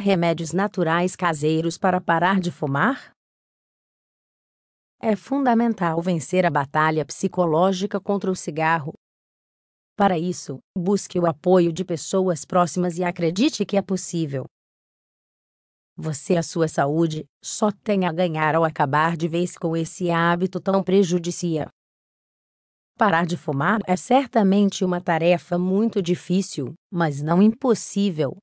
Remédios naturais caseiros para parar de fumar? É fundamental vencer a batalha psicológica contra o cigarro. Para isso, busque o apoio de pessoas próximas e acredite que é possível. Você e a sua saúde só tem a ganhar ao acabar de vez com esse hábito tão prejudicial. Parar de fumar é certamente uma tarefa muito difícil, mas não impossível.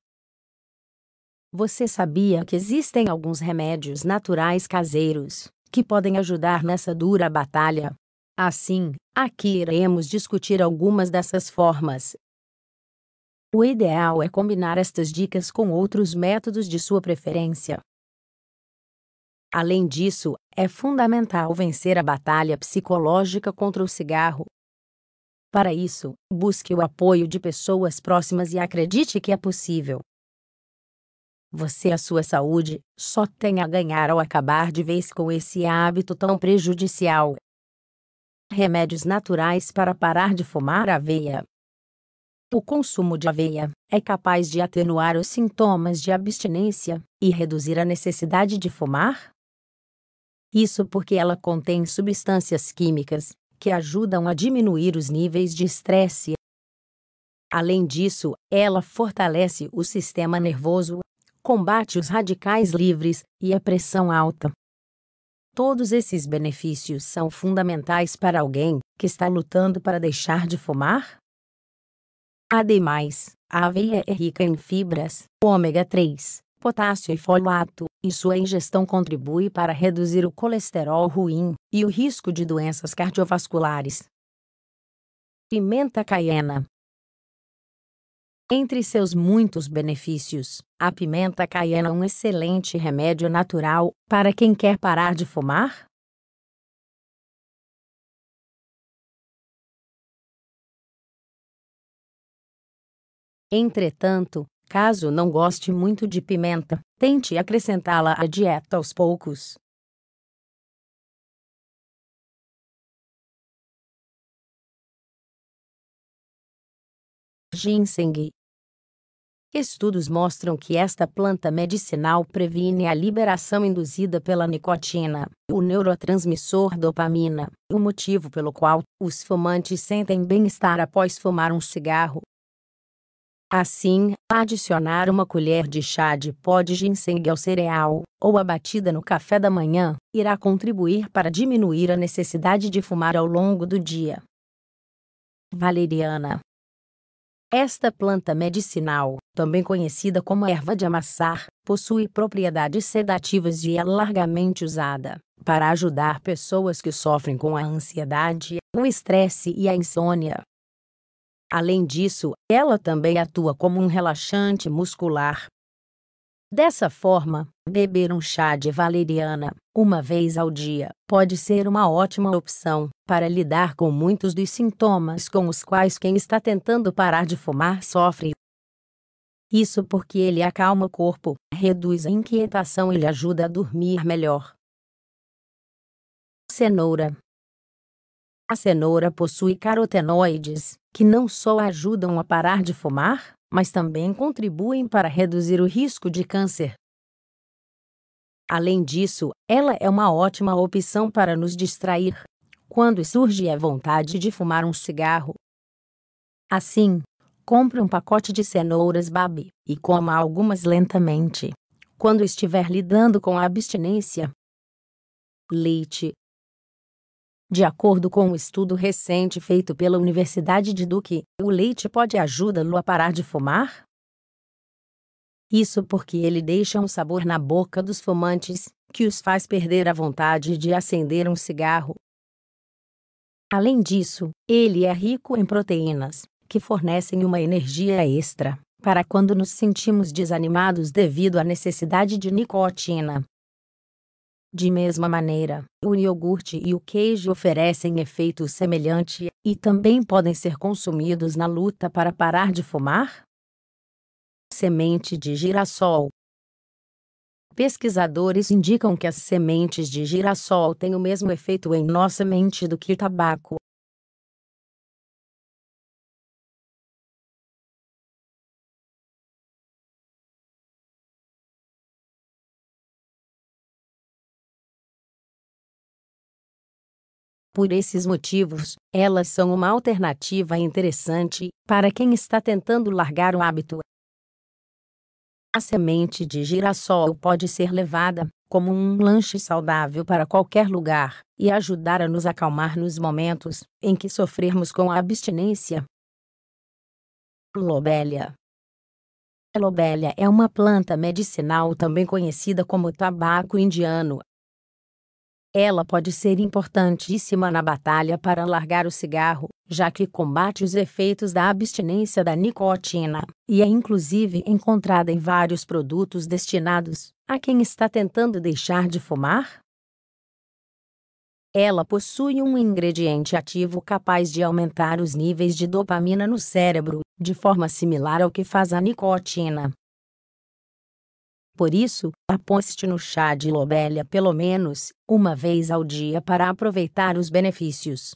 Você sabia que existem alguns remédios naturais caseiros que podem ajudar nessa dura batalha? Assim, aqui iremos discutir algumas dessas formas. O ideal é combinar estas dicas com outros métodos de sua preferência. Além disso, é fundamental vencer a batalha psicológica contra o cigarro. Para isso, busque o apoio de pessoas próximas e acredite que é possível. Você e a sua saúde só tem a ganhar ao acabar de vez com esse hábito tão prejudicial. Remédios naturais para parar de fumar aveia. O consumo de aveia é capaz de atenuar os sintomas de abstinência e reduzir a necessidade de fumar? Isso porque ela contém substâncias químicas que ajudam a diminuir os níveis de estresse. Além disso, ela fortalece o sistema nervoso combate os radicais livres e a pressão alta. Todos esses benefícios são fundamentais para alguém que está lutando para deixar de fumar? Ademais, a aveia é rica em fibras, ômega 3, potássio e folato, e sua ingestão contribui para reduzir o colesterol ruim e o risco de doenças cardiovasculares. Pimenta caiena entre seus muitos benefícios, a pimenta caiena é um excelente remédio natural para quem quer parar de fumar. Entretanto, caso não goste muito de pimenta, tente acrescentá-la à dieta aos poucos. ginseng Estudos mostram que esta planta medicinal previne a liberação induzida pela nicotina, o neurotransmissor dopamina, o motivo pelo qual os fumantes sentem bem-estar após fumar um cigarro. Assim, adicionar uma colher de chá de pó de ginseng ao cereal, ou a batida no café da manhã, irá contribuir para diminuir a necessidade de fumar ao longo do dia. Valeriana esta planta medicinal, também conhecida como erva de amassar, possui propriedades sedativas e é largamente usada para ajudar pessoas que sofrem com a ansiedade, o estresse e a insônia. Além disso, ela também atua como um relaxante muscular, Dessa forma, beber um chá de valeriana uma vez ao dia pode ser uma ótima opção para lidar com muitos dos sintomas com os quais quem está tentando parar de fumar sofre. Isso porque ele acalma o corpo, reduz a inquietação e lhe ajuda a dormir melhor. Cenoura A cenoura possui carotenoides, que não só ajudam a parar de fumar, mas também contribuem para reduzir o risco de câncer. Além disso, ela é uma ótima opção para nos distrair quando surge a vontade de fumar um cigarro. Assim, compre um pacote de cenouras Babi e coma algumas lentamente quando estiver lidando com a abstinência. Leite, de acordo com um estudo recente feito pela Universidade de Duke, o leite pode ajudá-lo a parar de fumar? Isso porque ele deixa um sabor na boca dos fumantes, que os faz perder a vontade de acender um cigarro. Além disso, ele é rico em proteínas, que fornecem uma energia extra para quando nos sentimos desanimados devido à necessidade de nicotina, de mesma maneira, o iogurte e o queijo oferecem efeito semelhante e também podem ser consumidos na luta para parar de fumar? Semente de girassol. Pesquisadores indicam que as sementes de girassol têm o mesmo efeito em nossa mente do que o tabaco, Por esses motivos, elas são uma alternativa interessante para quem está tentando largar o hábito. A semente de girassol pode ser levada, como um lanche saudável para qualquer lugar, e ajudar a nos acalmar nos momentos em que sofrermos com a abstinência. Lobélia Lobélia é uma planta medicinal também conhecida como tabaco indiano, ela pode ser importantíssima na batalha para largar o cigarro, já que combate os efeitos da abstinência da nicotina, e é inclusive encontrada em vários produtos destinados a quem está tentando deixar de fumar. Ela possui um ingrediente ativo capaz de aumentar os níveis de dopamina no cérebro, de forma similar ao que faz a nicotina. Por isso, aposte no chá de lobélia pelo menos uma vez ao dia para aproveitar os benefícios.